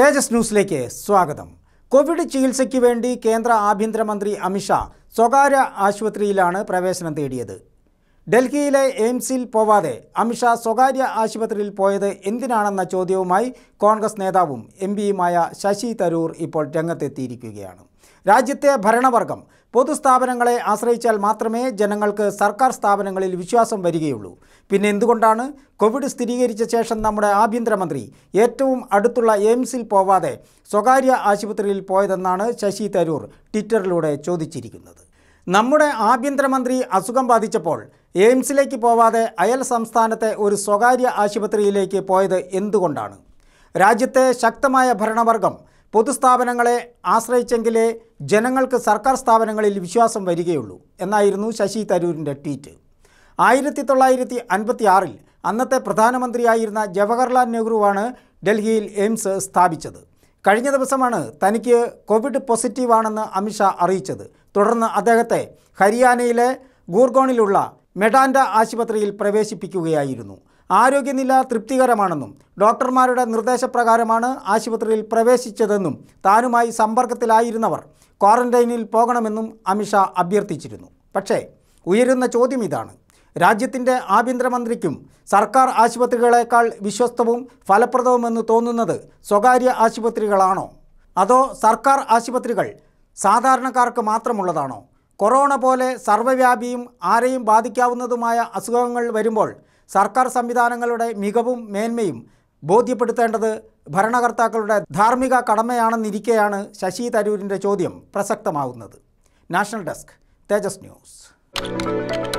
തേജസ് ന്യൂസിലേക്ക് സ്വാഗതം കോവിഡ് ചികിത്സയ്ക്ക് വേണ്ടി കേന്ദ്ര ആഭ്യന്തരമന്ത്രി അമിത്ഷാ സ്വകാര്യ ആശുപത്രിയിലാണ് പ്രവേശനം തേടിയത് ഡൽഹിയിലെ എയിംസിൽ പോവാതെ അമിത്ഷാ സ്വകാര്യ ആശുപത്രിയിൽ പോയത് എന്തിനാണെന്ന ചോദ്യവുമായി കോൺഗ്രസ് നേതാവും എം ശശി തരൂർ ഇപ്പോൾ രംഗത്തെത്തിയിരിക്കുകയാണ് രാജ്യത്തെ ഭരണവർഗം പൊതുസ്ഥാപനങ്ങളെ ആശ്രയിച്ചാൽ മാത്രമേ ജനങ്ങൾക്ക് സർക്കാർ സ്ഥാപനങ്ങളിൽ വിശ്വാസം വരികയുള്ളൂ പിന്നെ എന്തുകൊണ്ടാണ് കോവിഡ് സ്ഥിരീകരിച്ച ശേഷം നമ്മുടെ ആഭ്യന്തരമന്ത്രി ഏറ്റവും അടുത്തുള്ള എയിംസിൽ പോവാതെ സ്വകാര്യ ആശുപത്രിയിൽ പോയതെന്നാണ് ശശി തരൂർ ട്വിറ്ററിലൂടെ ചോദിച്ചിരിക്കുന്നത് നമ്മുടെ ആഭ്യന്തരമന്ത്രി അസുഖം ബാധിച്ചപ്പോൾ എയിംസിലേക്ക് പോവാതെ അയൽ സംസ്ഥാനത്തെ ഒരു സ്വകാര്യ ആശുപത്രിയിലേക്ക് പോയത് എന്തുകൊണ്ടാണ് രാജ്യത്തെ ശക്തമായ ഭരണവർഗം പൊതുസ്ഥാപനങ്ങളെ ആശ്രയിച്ചെങ്കിലേ ജനങ്ങൾക്ക് സർക്കാർ സ്ഥാപനങ്ങളിൽ വിശ്വാസം വരികയുള്ളൂ എന്നായിരുന്നു ശശി തരൂരിൻ്റെ ട്വീറ്റ് ആയിരത്തി തൊള്ളായിരത്തി അൻപത്തി ആറിൽ അന്നത്തെ പ്രധാനമന്ത്രിയായിരുന്ന ജവഹർലാൽ നെഹ്റുവാണ് ഡൽഹിയിൽ എയിംസ് സ്ഥാപിച്ചത് കഴിഞ്ഞ ദിവസമാണ് തനിക്ക് കോവിഡ് പോസിറ്റീവാണെന്ന് അമിത്ഷാ അറിയിച്ചത് തുടർന്ന് അദ്ദേഹത്തെ ഹരിയാനയിലെ ഗൂർഗോണിലുള്ള മെഡാൻഡ ആശുപത്രിയിൽ പ്രവേശിപ്പിക്കുകയായിരുന്നു ആരോഗ്യനില തൃപ്തികരമാണെന്നും ഡോക്ടർമാരുടെ നിർദ്ദേശപ്രകാരമാണ് ആശുപത്രിയിൽ പ്രവേശിച്ചതെന്നും താനുമായി സമ്പർക്കത്തിലായിരുന്നവർ ക്വാറന്റൈനിൽ പോകണമെന്നും അമിത്ഷാ അഭ്യർത്ഥിച്ചിരുന്നു പക്ഷേ ഉയരുന്ന ചോദ്യം ഇതാണ് രാജ്യത്തിൻ്റെ ആഭ്യന്തരമന്ത്രിക്കും സർക്കാർ ആശുപത്രികളേക്കാൾ വിശ്വസ്തവും ഫലപ്രദവുമെന്ന് തോന്നുന്നത് സ്വകാര്യ ആശുപത്രികളാണോ അതോ സർക്കാർ ആശുപത്രികൾ സാധാരണക്കാർക്ക് മാത്രമുള്ളതാണോ കൊറോണ പോലെ സർവ്വവ്യാപിയും ആരെയും ബാധിക്കാവുന്നതുമായ അസുഖങ്ങൾ വരുമ്പോൾ സർക്കാർ സംവിധാനങ്ങളുടെ മികവും മേന്മയും ബോധ്യപ്പെടുത്തേണ്ടത് ഭരണകർത്താക്കളുടെ ധാർമ്മിക കടമയാണെന്നിരിക്കെയാണ് ശശി തരൂരിൻ്റെ ചോദ്യം പ്രസക്തമാവുന്നത് നാഷണൽ ഡെസ്ക് തേജസ് ന്യൂസ്